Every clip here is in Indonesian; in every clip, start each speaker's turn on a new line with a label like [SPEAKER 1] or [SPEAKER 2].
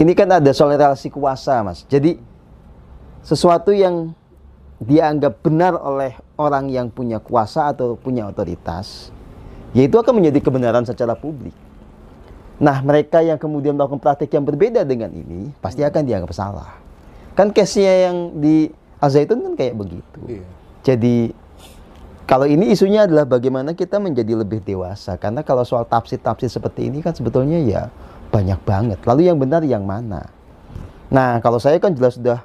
[SPEAKER 1] Ini kan ada soal relasi kuasa, Mas. Jadi sesuatu yang dianggap benar oleh orang yang punya kuasa atau punya otoritas, yaitu akan menjadi kebenaran secara publik. Nah, mereka yang kemudian melakukan praktik yang berbeda dengan ini pasti akan dianggap salah. Kan case-nya yang di Azaitun kan kayak begitu. Iya. Jadi kalau ini isunya adalah bagaimana kita menjadi lebih dewasa karena kalau soal tafsir-tafsir seperti ini kan sebetulnya ya banyak banget. Lalu yang benar yang mana? Nah, kalau saya kan jelas sudah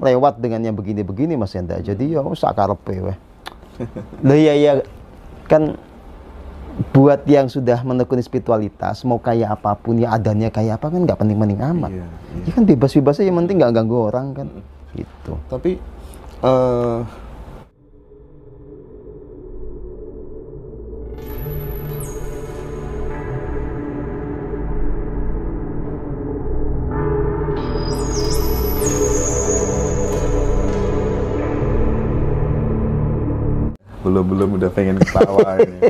[SPEAKER 1] lewat dengan yang begini-begini Mas Yanda. Jadi ya sakarepe weh. Lah iya ya kan buat yang sudah menekuni spiritualitas mau kayak apapun ya adanya kayak apa kan nggak penting-penting amat. Iya, iya. Ya kan bebas-bebas aja yang penting nggak ganggu orang kan. Mm.
[SPEAKER 2] Gitu. Tapi uh, belum udah pengen ketawa ini.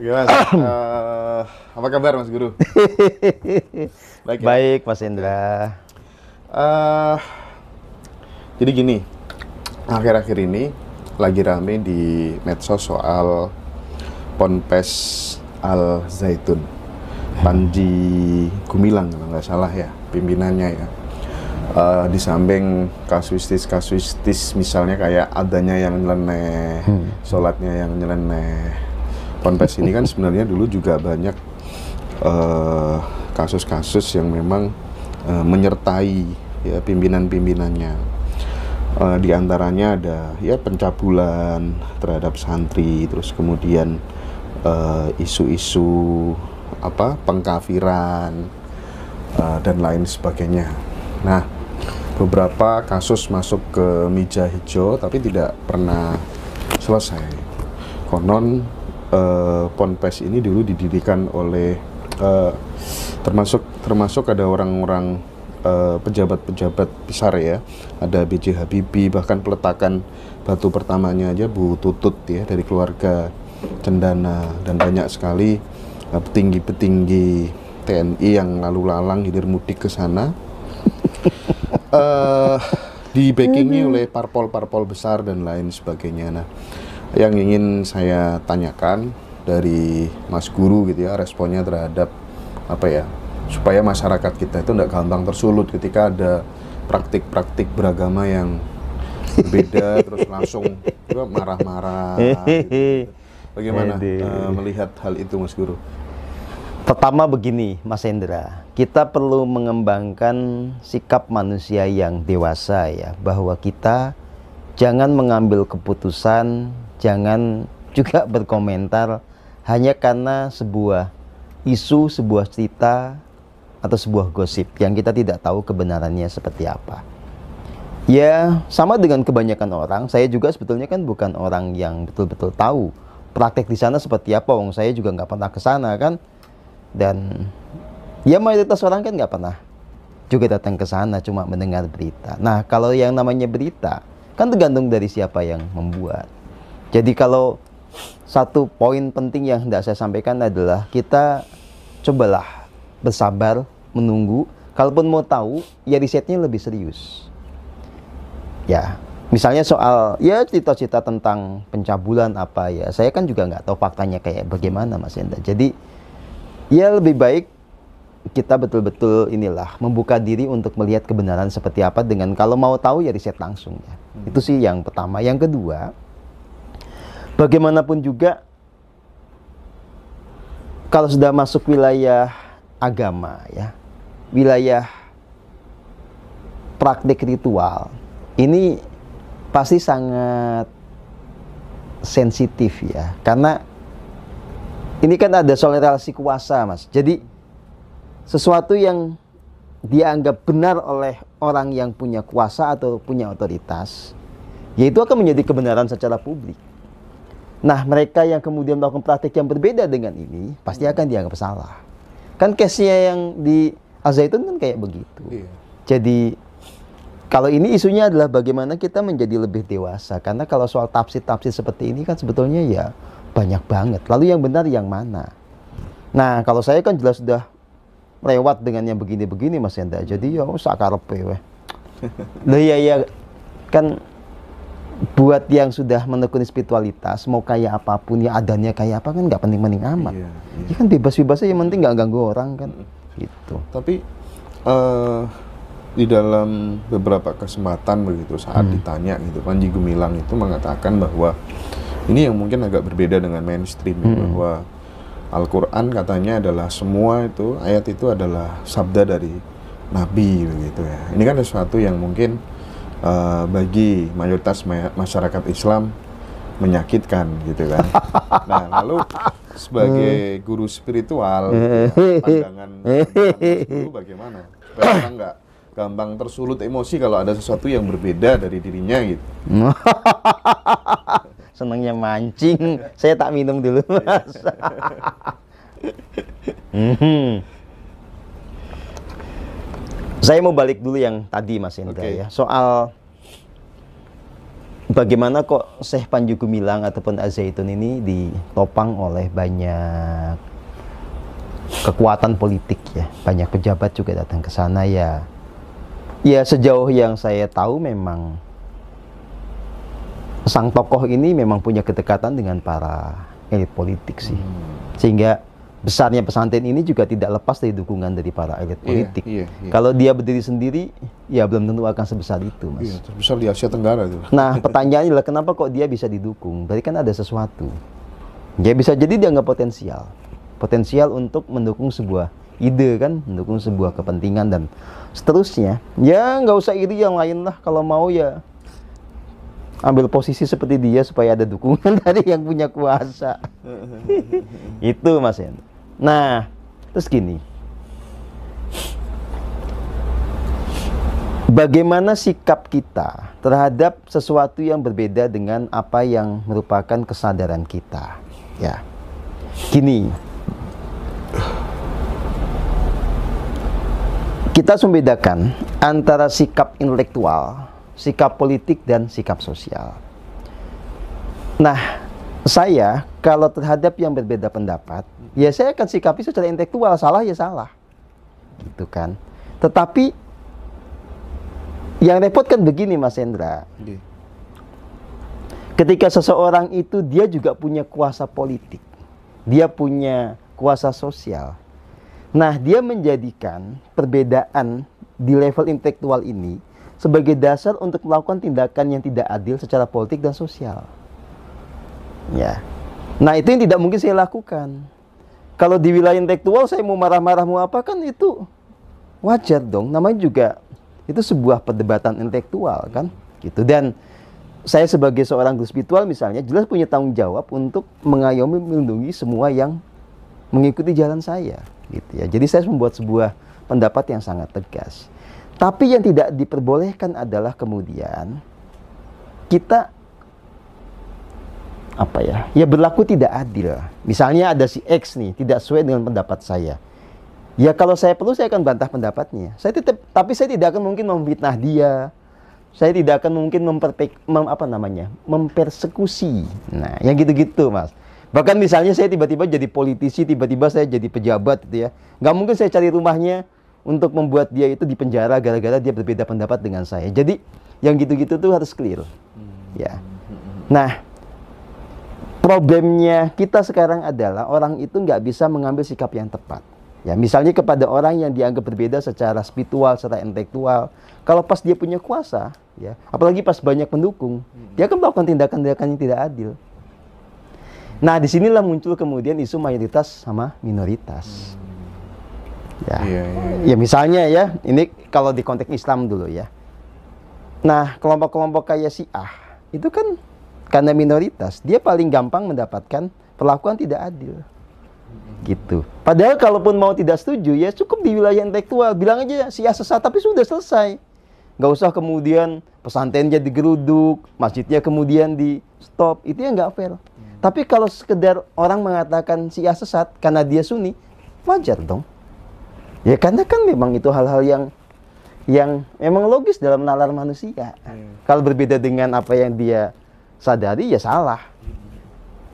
[SPEAKER 2] Gimana? uh, eh, apa kabar Mas Guru? Baik, ya? Baik Mas Indra. Uh, jadi gini, akhir-akhir ini lagi rame di medsos soal ponpes Al Zaitun. Panji Gumilang kalau nggak salah ya, pimpinannya ya uh, di samping kasuistis-kasuistis misalnya kayak adanya yang nyeleneh, hmm. sholatnya yang nyeleneh. Ponpes ini kan sebenarnya dulu juga banyak eh, kasus-kasus uh, yang memang uh, menyertai ya pimpinan-pimpinannya. Uh, di antaranya ada ya pencabulan terhadap santri, terus kemudian isu-isu uh, apa pengkafiran uh, dan lain sebagainya. Nah, beberapa kasus masuk ke meja hijau tapi tidak pernah selesai. Konon eh, ponpes ini dulu didirikan oleh eh, termasuk termasuk ada orang-orang eh, pejabat-pejabat eh, besar ya, ada B.J. Habibie bahkan peletakan batu pertamanya aja Bu Tutut ya dari keluarga Cendana dan banyak sekali eh, petinggi-petinggi TNI yang lalu lalang hilir mudik ke sana uh, eh, di backingi mm-hmm. oleh parpol-parpol besar dan lain sebagainya. Nah, yang ingin saya tanyakan dari Mas Guru gitu ya, responnya terhadap apa ya, supaya masyarakat kita itu tidak gampang tersulut ketika ada praktik-praktik beragama yang beda terus langsung marah-marah. Gitu.
[SPEAKER 1] Bagaimana uh, melihat
[SPEAKER 2] hal itu, Mas Guru? Pertama
[SPEAKER 1] begini, Mas Hendra, kita perlu mengembangkan sikap manusia yang dewasa ya, bahwa kita jangan mengambil keputusan, jangan juga berkomentar hanya karena sebuah isu, sebuah cerita atau sebuah gosip yang kita tidak tahu kebenarannya seperti apa. Ya, sama dengan kebanyakan orang, saya juga sebetulnya kan bukan orang yang betul-betul tahu praktek di sana seperti apa. Wong saya juga nggak pernah ke sana kan dan ya mayoritas orang kan nggak pernah juga datang ke sana cuma mendengar berita. Nah kalau yang namanya berita kan tergantung dari siapa yang membuat. Jadi kalau satu poin penting yang hendak saya sampaikan adalah kita cobalah bersabar menunggu. Kalaupun mau tahu ya risetnya lebih serius. Ya misalnya soal ya cerita-cerita tentang pencabulan apa ya saya kan juga nggak tahu faktanya kayak bagaimana Mas Enda. Jadi ya lebih baik kita betul-betul inilah membuka diri untuk melihat kebenaran seperti apa dengan kalau mau tahu ya riset langsung ya. Hmm. Itu sih yang pertama. Yang kedua, bagaimanapun juga kalau sudah masuk wilayah agama ya, wilayah praktik ritual, ini pasti sangat sensitif ya. Karena ini kan ada soal relasi kuasa, Mas. Jadi sesuatu yang dianggap benar oleh orang yang punya kuasa atau punya otoritas, yaitu akan menjadi kebenaran secara publik. Nah, mereka yang kemudian melakukan praktik yang berbeda dengan ini pasti akan dianggap salah. Kan case-nya yang di al kan kayak begitu. Iya. Jadi kalau ini isunya adalah bagaimana kita menjadi lebih dewasa karena kalau soal tafsir-tafsir seperti ini kan sebetulnya ya banyak banget. Lalu yang benar yang mana? Nah, kalau saya kan jelas sudah lewat dengan yang begini-begini Mas Yanda. Jadi ya usah karepe weh. Loh ya ya kan buat yang sudah menekuni spiritualitas mau kaya apapun ya adanya kaya apa kan nggak penting-penting amat. Iya, iya. Ya kan bebas-bebas aja yang penting nggak ganggu orang kan.
[SPEAKER 2] Gitu. Tapi uh, di dalam beberapa kesempatan begitu saat hmm. ditanya gitu Panji Gumilang itu mengatakan bahwa ini yang mungkin agak berbeda dengan mainstream hmm. bahwa Al-Qur'an katanya adalah semua itu ayat itu adalah sabda dari nabi begitu ya. Ini kan sesuatu yang mungkin uh, bagi mayoritas may masyarakat Islam menyakitkan gitu kan. Nah, lalu sebagai hmm. guru spiritual gitu, pandangan, pandangan guru bagaimana? Supaya orang nggak gampang tersulut emosi kalau ada sesuatu yang berbeda dari dirinya gitu. senangnya
[SPEAKER 1] mancing. Saya tak minum dulu, iya. Mas.
[SPEAKER 2] hmm.
[SPEAKER 1] Saya mau balik dulu yang tadi Mas Indra okay. ya. Soal bagaimana kok Syekh Panji Gumilang ataupun Azaitun ini ditopang oleh banyak kekuatan politik ya. Banyak pejabat juga datang ke sana ya. Ya sejauh yang saya tahu memang sang tokoh ini memang punya kedekatan dengan para elit politik sih. Hmm. Sehingga besarnya pesantren ini juga tidak lepas dari dukungan dari para elit iya, politik. Yeah, yeah, yeah. Kalau dia berdiri sendiri, ya belum tentu akan sebesar itu, Mas. Yeah, terbesar di Asia Tenggara itu. Nah, pertanyaannya adalah kenapa kok dia bisa didukung? Berarti kan ada sesuatu. Dia ya, bisa jadi dia nggak potensial. Potensial untuk mendukung sebuah ide kan, mendukung sebuah kepentingan dan seterusnya. Ya nggak usah iri yang lain lah, kalau mau ya ambil posisi seperti dia supaya ada dukungan dari yang punya kuasa. itu Mas Hen. Nah, terus gini. Bagaimana sikap kita terhadap sesuatu yang berbeda dengan apa yang merupakan kesadaran kita? Ya. Gini. Kita harus membedakan antara sikap intelektual sikap politik dan sikap sosial. Nah, saya kalau terhadap yang berbeda pendapat, ya saya akan sikapi secara intelektual, salah ya salah. Gitu kan. Tetapi yang repot kan begini Mas Hendra. Iya. Ketika seseorang itu dia juga punya kuasa politik. Dia punya kuasa sosial. Nah, dia menjadikan perbedaan di level intelektual ini sebagai dasar untuk melakukan tindakan yang tidak adil secara politik dan sosial. Ya. Nah, itu yang tidak mungkin saya lakukan. Kalau di wilayah intelektual saya mau marah-marah mau apa kan itu wajar dong. Namanya juga itu sebuah perdebatan intelektual kan. Gitu dan saya sebagai seorang guru spiritual misalnya jelas punya tanggung jawab untuk mengayomi melindungi semua yang mengikuti jalan saya gitu ya. Jadi saya membuat sebuah pendapat yang sangat tegas. Tapi yang tidak diperbolehkan adalah kemudian kita apa ya? Ya berlaku tidak adil. Misalnya ada si X nih tidak sesuai dengan pendapat saya. Ya kalau saya perlu saya akan bantah pendapatnya. Saya tetap tapi saya tidak akan mungkin memfitnah dia. Saya tidak akan mungkin memperpek, mem, apa namanya? mempersekusi. Nah, yang gitu-gitu, Mas. Bahkan misalnya saya tiba-tiba jadi politisi, tiba-tiba saya jadi pejabat gitu ya. Nggak mungkin saya cari rumahnya, untuk membuat dia itu di penjara, gara-gara dia berbeda pendapat dengan saya. Jadi yang gitu-gitu tuh harus clear. Ya. Nah, problemnya kita sekarang adalah orang itu nggak bisa mengambil sikap yang tepat. Ya, misalnya kepada orang yang dianggap berbeda secara spiritual, secara intelektual, kalau pas dia punya kuasa, ya, apalagi pas banyak pendukung, dia akan melakukan tindakan-tindakan yang tidak adil. Nah, disinilah muncul kemudian isu mayoritas sama minoritas. Ya. Yeah, yeah. Iya. ya misalnya ya, ini kalau di konteks Islam dulu ya. Nah, kelompok-kelompok kaya Syiah itu kan karena minoritas, dia paling gampang mendapatkan perlakuan tidak adil. Gitu. Padahal kalaupun mau tidak setuju ya cukup di wilayah intelektual, bilang aja Syiah sesat tapi sudah selesai. Gak usah kemudian pesantren jadi digeruduk, masjidnya kemudian di stop, itu yang gak fair. Hmm. Tapi kalau sekedar orang mengatakan Syiah sesat karena dia Sunni, wajar dong. Ya karena kan memang itu hal-hal yang yang memang logis dalam nalar manusia. Hmm. Kalau berbeda dengan apa yang dia sadari ya salah.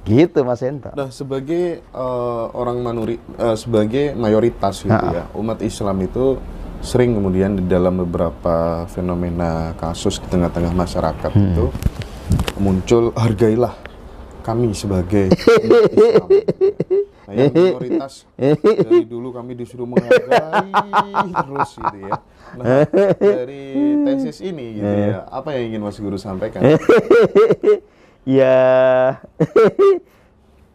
[SPEAKER 2] Gitu Mas Hendra. Nah, sebagai uh, orang manuri uh, sebagai mayoritas gitu -ha. ya, umat Islam itu sering kemudian di dalam beberapa fenomena kasus di tengah-tengah masyarakat hmm. itu muncul hargailah kami sebagai dari dulu kami disuruh menghargai terus gitu ya. Nah, dari tesis ini gitu iya. ya, apa yang ingin Mas Guru sampaikan?
[SPEAKER 1] ya,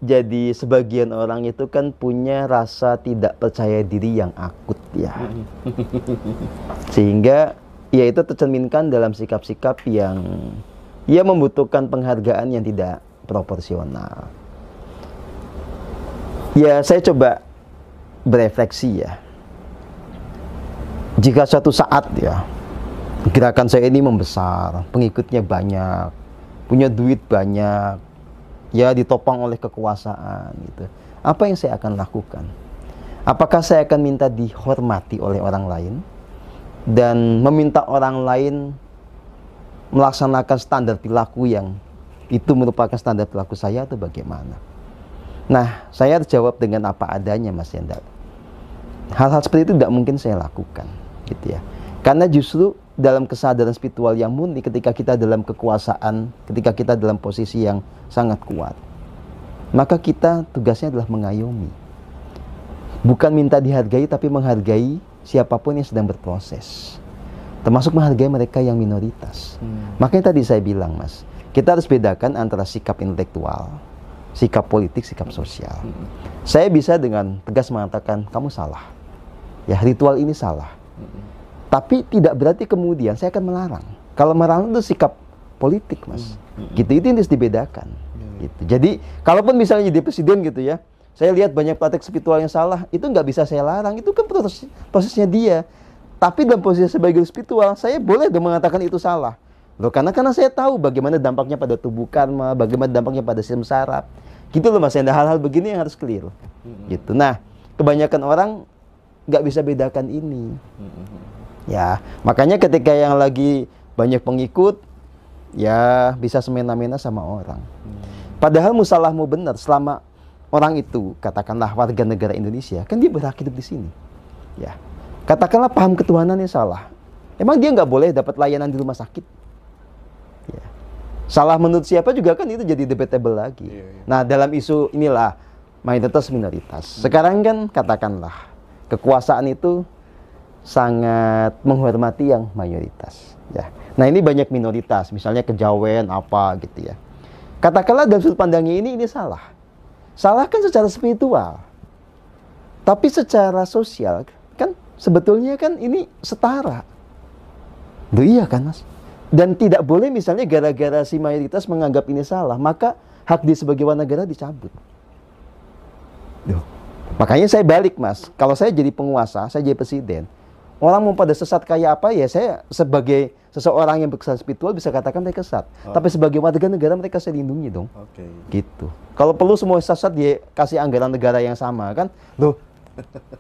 [SPEAKER 1] jadi sebagian orang itu kan punya rasa tidak percaya diri yang akut ya. Sehingga ya itu tercerminkan dalam sikap-sikap yang ya membutuhkan penghargaan yang tidak proporsional ya saya coba berefleksi ya. Jika suatu saat ya gerakan saya ini membesar, pengikutnya banyak, punya duit banyak, ya ditopang oleh kekuasaan gitu. Apa yang saya akan lakukan? Apakah saya akan minta dihormati oleh orang lain dan meminta orang lain melaksanakan standar perilaku yang itu merupakan standar perilaku saya atau bagaimana? Nah, saya jawab dengan apa adanya, Mas Yanda. Hal-hal seperti itu tidak mungkin saya lakukan, gitu ya. Karena justru dalam kesadaran spiritual yang murni ketika kita dalam kekuasaan, ketika kita dalam posisi yang sangat kuat, maka kita tugasnya adalah mengayomi. Bukan minta dihargai tapi menghargai siapapun yang sedang berproses. Termasuk menghargai mereka yang minoritas. Hmm. Makanya tadi saya bilang, Mas, kita harus bedakan antara sikap intelektual sikap politik, sikap sosial. Saya bisa dengan tegas mengatakan kamu salah. Ya, ritual ini salah. Tapi tidak berarti kemudian saya akan melarang. Kalau melarang itu sikap politik, Mas. Gitu itu yang harus dibedakan. Gitu. Jadi, kalaupun misalnya jadi presiden gitu ya, saya lihat banyak praktek spiritual yang salah, itu nggak bisa saya larang. Itu kan proses, prosesnya dia. Tapi dalam posisi sebagai spiritual, saya boleh dong mengatakan itu salah. Loh, karena karena saya tahu bagaimana dampaknya pada tubuh karma, bagaimana dampaknya pada sistem saraf. Gitu loh Mas ada hal-hal begini yang harus clear. hmm Gitu. Nah, kebanyakan orang nggak bisa bedakan ini. hmm Ya, makanya ketika yang lagi banyak pengikut, ya bisa semena-mena sama orang. hmm Padahal musalahmu benar, selama orang itu, katakanlah warga negara Indonesia, kan dia berhak hidup di sini. Ya. Katakanlah paham ketuhanannya salah. Emang dia nggak boleh dapat layanan di rumah sakit? Salah menurut siapa juga kan itu jadi debatable lagi. Yeah, yeah. Nah, dalam isu inilah mayoritas minoritas. Hmm. Sekarang kan katakanlah kekuasaan itu sangat menghormati yang mayoritas ya. Nah, ini banyak minoritas, misalnya kejawen apa gitu ya. Katakanlah dalam sudut pandangnya ini ini salah. Salah kan secara spiritual. Tapi secara sosial kan sebetulnya kan ini setara. Duh, iya kan, Mas? Dan tidak boleh misalnya gara-gara si mayoritas menganggap ini salah, maka hak dia sebagai warga negara dicabut. Duh. Makanya saya balik mas, kalau saya jadi penguasa, saya jadi presiden, orang mau pada sesat kayak apa ya saya sebagai seseorang yang berkesan spiritual bisa katakan mereka sesat. Oh. Tapi sebagai warga negara mereka saya lindungi dong. Okay. Gitu. Kalau perlu semua sesat dia kasih anggaran negara yang sama kan. Loh,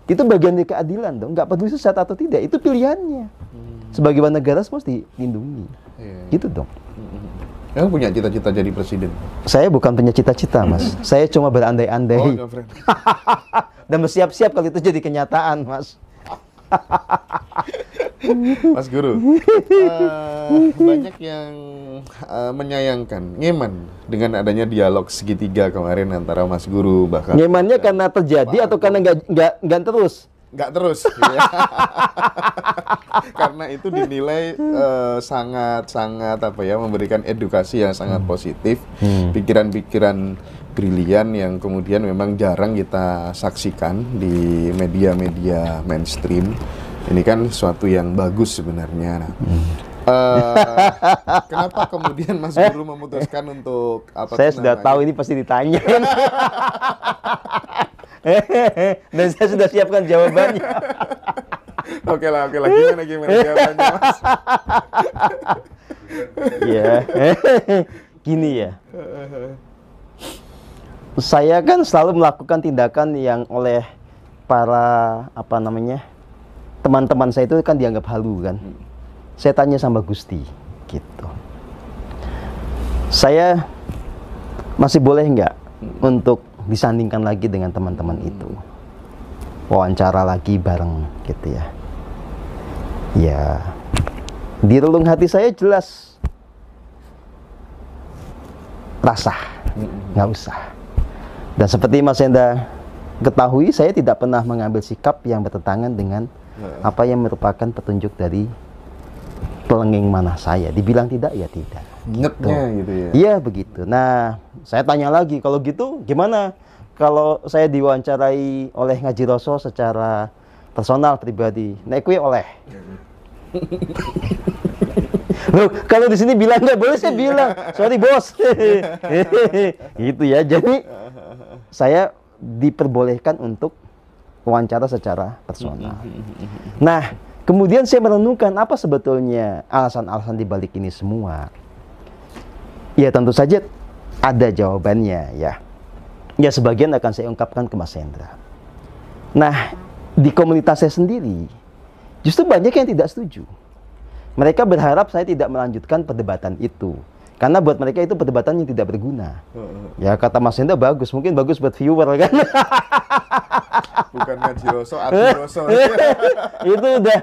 [SPEAKER 1] itu bagian dari keadilan dong. Nggak peduli sesat atau tidak, itu pilihannya. Hmm. Sebagai warga negara mesti dilindungi. Yeah. Gitu dong. Hmm. Kamu punya cita-cita jadi presiden? Saya bukan punya cita-cita, Mas. Hmm. saya cuma berandai-andai. Oh, Dan bersiap-siap kalau itu jadi kenyataan,
[SPEAKER 2] Mas. mas Guru, uh, banyak yang uh, menyayangkan, Nyeman dengan adanya dialog segitiga kemarin antara Mas Guru bahkan. Nyemannya karena terjadi atau karena nggak nggak nggak terus? Nggak terus. Iya. karena itu dinilai uh, sangat sangat apa ya memberikan edukasi yang sangat hmm. positif, hmm. pikiran-pikiran hmm. brilian yang kemudian memang jarang kita saksikan di media-media mainstream. Ini kan suatu yang bagus sebenarnya. hmm
[SPEAKER 1] Eh,
[SPEAKER 2] kenapa kemudian Mas Guru memutuskan untuk apa? Saya sudah tahu ini pasti ditanya.
[SPEAKER 1] Dan saya sudah
[SPEAKER 2] siapkan jawabannya. oke lah, oke lah. Gimana gimana jawabannya, Mas? ya.
[SPEAKER 1] Gini ya. Saya kan selalu melakukan tindakan yang oleh para apa namanya? teman-teman saya itu kan dianggap halu kan. Hmm saya tanya sama Gusti gitu saya masih boleh nggak untuk disandingkan lagi dengan teman-teman itu wawancara lagi bareng gitu ya ya di relung hati saya jelas rasa nggak usah dan seperti Mas Enda ketahui saya tidak pernah mengambil sikap yang bertentangan dengan apa yang merupakan petunjuk dari pelengeng mana saya. Dibilang tidak ya tidak. Gitu. gitu ya. Iya begitu. Nah, saya tanya lagi kalau gitu gimana kalau saya diwawancarai oleh Ngaji Rosso secara personal pribadi. naik kue oleh. Loh, kalau di sini bilang nggak boleh saya bilang, sorry bos. gitu ya. Jadi saya diperbolehkan untuk wawancara secara personal. Mm-hmm. Nah, Kemudian saya merenungkan apa sebetulnya alasan-alasan di balik ini semua. Ya tentu saja ada jawabannya ya. Ya sebagian akan saya ungkapkan ke Mas Hendra. Nah, di komunitas saya sendiri justru banyak yang tidak setuju. Mereka berharap saya tidak melanjutkan perdebatan itu. Karena buat mereka itu perdebatan yang tidak berguna. Ya kata Mas Hendra bagus, mungkin bagus buat viewer kan.
[SPEAKER 2] Bukan ngaji rosso, adu rosso.
[SPEAKER 1] itu udah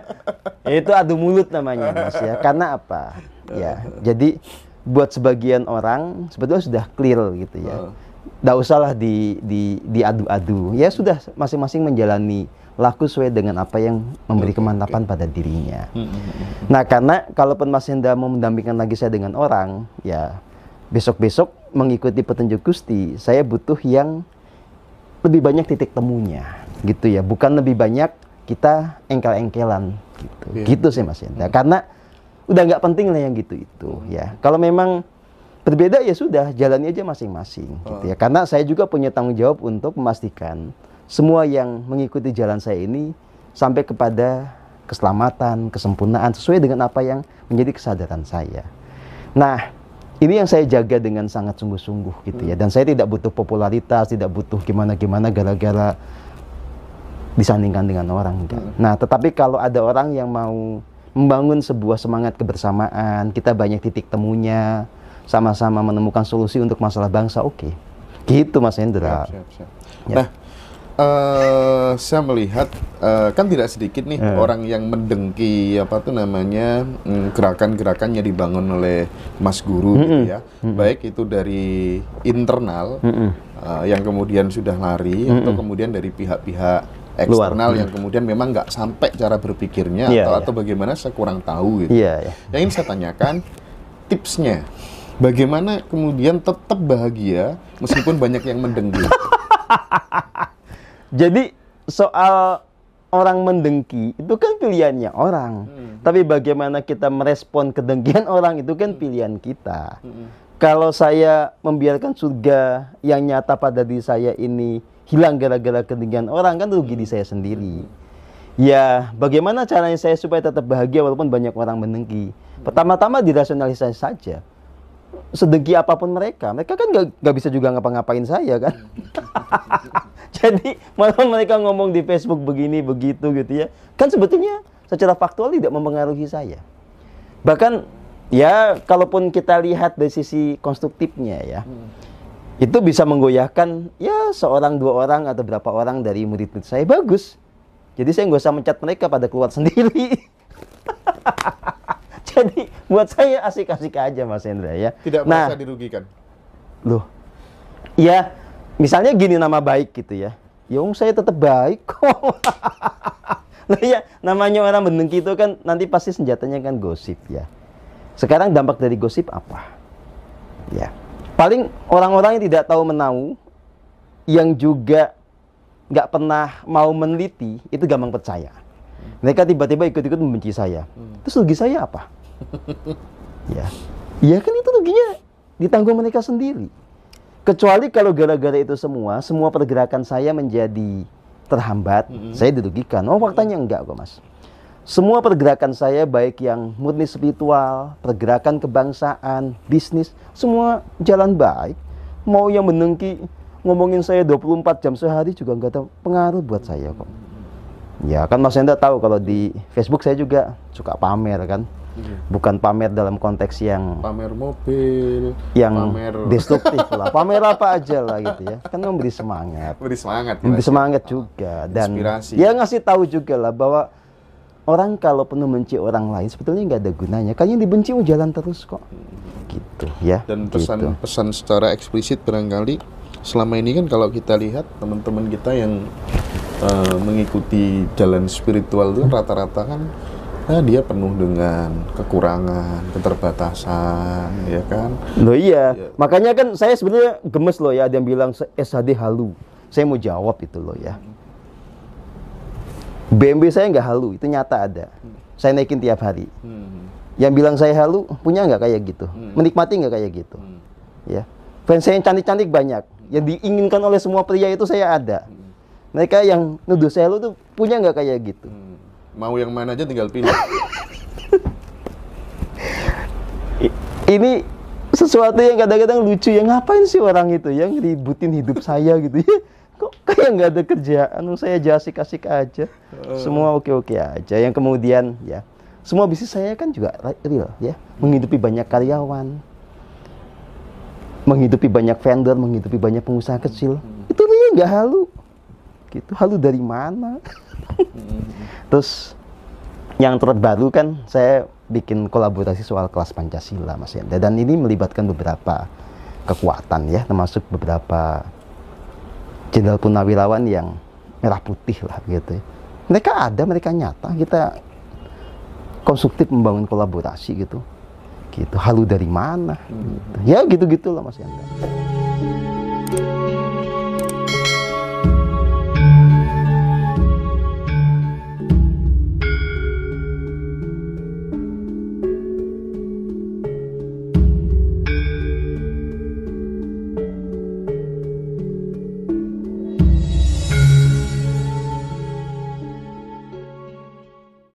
[SPEAKER 1] itu adu mulut namanya Mas ya. Karena apa? Ya, jadi buat sebagian orang sebetulnya sudah clear gitu ya. Tidak usahlah di di diadu-adu. Ya sudah masing-masing menjalani laku sesuai dengan apa yang memberi kemantapan pada dirinya. Hmm, hmm, hmm, nah, karena kalaupun Mas Hendra mau mendampingkan lagi saya dengan orang, ya besok-besok mengikuti petunjuk Gusti, saya butuh yang lebih banyak titik temunya, gitu ya. Bukan lebih banyak kita engkel-engkelan, gitu. Yeah. Gitu sih Mas Hendra. Karena udah nggak penting lah yang gitu itu, ya. Kalau memang berbeda ya sudah, jalani aja masing-masing, gitu oh. ya. Karena saya juga punya tanggung jawab untuk memastikan semua yang mengikuti jalan saya ini sampai kepada keselamatan, kesempurnaan sesuai dengan apa yang menjadi kesadaran saya. Nah, ini yang saya jaga dengan sangat sungguh-sungguh gitu ya. Hmm. Dan saya tidak butuh popularitas, tidak butuh gimana-gimana gara-gara disandingkan dengan orang. Gitu. Nah, tetapi kalau ada orang yang mau membangun sebuah semangat kebersamaan, kita banyak titik temunya, sama-sama menemukan solusi untuk masalah bangsa, oke. Okay. Gitu Mas Hendra.
[SPEAKER 2] Siap, siap, Ya. Nah, uh, saya melihat uh, kan tidak sedikit nih yeah. orang yang mendengki apa tuh namanya mm, gerakan-gerakan yang dibangun oleh Mas Guru mm -hmm. gitu ya. Mm -hmm. Baik itu dari internal mm -hmm. uh, yang kemudian sudah lari mm -hmm. atau kemudian dari pihak-pihak eksternal yang kemudian memang nggak sampai cara berpikirnya yeah, atau yeah. atau bagaimana saya kurang tahu gitu. Yeah, yeah. Yang ingin saya tanyakan tipsnya bagaimana kemudian tetap bahagia meskipun banyak yang mendengki. Jadi soal orang
[SPEAKER 1] mendengki itu kan pilihannya orang. Hmm. Tapi bagaimana kita merespon kedengkian orang itu kan hmm. pilihan kita. Hmm. Kalau saya membiarkan surga yang nyata pada diri saya ini hilang gara-gara kedengkian orang kan rugi hmm. di saya sendiri. Ya, bagaimana caranya saya supaya tetap bahagia walaupun banyak orang mendengki? Pertama-tama dirasionalisasi saja. Sedengki apapun mereka, mereka kan gak, gak bisa juga ngapa-ngapain saya kan. Jadi malah mereka ngomong di Facebook begini begitu gitu ya. Kan sebetulnya secara faktual tidak mempengaruhi saya. Bahkan ya kalaupun kita lihat dari sisi konstruktifnya ya. Hmm. Itu bisa menggoyahkan ya seorang dua orang atau berapa orang dari murid-murid saya bagus. Jadi saya nggak usah mencat mereka pada keluar sendiri. Jadi buat saya asik-asik aja Mas Hendra ya. Tidak nah. merasa nah, dirugikan. Loh. Ya, misalnya gini nama baik gitu ya Yung saya tetap baik kok nah ya namanya orang mendengki itu kan nanti pasti senjatanya kan gosip ya sekarang dampak dari gosip apa ya paling orang-orang yang tidak tahu menau yang juga nggak pernah mau meneliti itu gampang percaya mereka tiba-tiba ikut-ikut membenci saya hmm. terus rugi saya apa ya ya kan itu ruginya ditanggung mereka sendiri Kecuali kalau gara-gara itu semua, semua pergerakan saya menjadi terhambat, mm -hmm. saya dirugikan. Oh, faktanya enggak kok, Mas. Semua pergerakan saya baik yang murni spiritual, pergerakan kebangsaan, bisnis, semua jalan baik. Mau yang menengki ngomongin saya 24 jam sehari juga enggak ada pengaruh buat saya kok. Ya kan Mas Hendra tahu kalau di Facebook saya juga suka pamer kan. Iya. Bukan pamer dalam konteks yang pamer mobil, yang pamer destruktif lah. Pamer apa aja lah gitu ya. Kan memberi semangat. memberi semangat. Memberi semangat juga dan Inspirasi. ya ngasih tahu juga lah bahwa orang kalau penuh benci orang lain sebetulnya nggak ada gunanya. Kan dibenci mau jalan terus
[SPEAKER 2] kok. Gitu ya. Dan pesan-pesan gitu. pesan secara eksplisit barangkali selama ini kan kalau kita lihat teman-teman kita yang uh, mengikuti jalan spiritual itu rata-rata kan nah dia penuh dengan kekurangan, keterbatasan, ya kan?
[SPEAKER 1] Loh iya, ya. makanya kan saya sebenarnya gemes loh ya ada yang bilang eh, SHD halu. Saya mau jawab itu loh ya. BMB saya nggak halu, itu nyata ada. Saya naikin tiap hari. Hmm. Yang bilang saya halu, punya nggak kayak gitu? Hmm. Menikmati nggak kayak gitu? Hmm. Ya. Fans saya yang cantik-cantik banyak. Yang diinginkan oleh semua pria itu saya ada mereka yang nuduh saya lu tuh punya nggak kayak gitu
[SPEAKER 2] hmm. mau yang mana aja tinggal pilih
[SPEAKER 1] ini sesuatu yang kadang-kadang lucu ya ngapain sih orang itu yang ributin hidup saya gitu ya kok kayak nggak ada kerjaan saya aja asik-asik aja eh. semua oke-oke aja yang kemudian ya semua bisnis saya kan juga real ya menghidupi banyak karyawan menghidupi banyak vendor menghidupi banyak pengusaha kecil hmm. itu real nggak halu itu halu dari mana terus yang terbaru kan saya bikin kolaborasi soal kelas Pancasila Mas Yanda dan ini melibatkan beberapa kekuatan ya termasuk beberapa jenderal punawirawan yang merah putih lah gitu ya. mereka ada mereka nyata kita konstruktif membangun kolaborasi gitu gitu halu dari mana hmm. gitu. ya gitu gitulah Mas Yanda.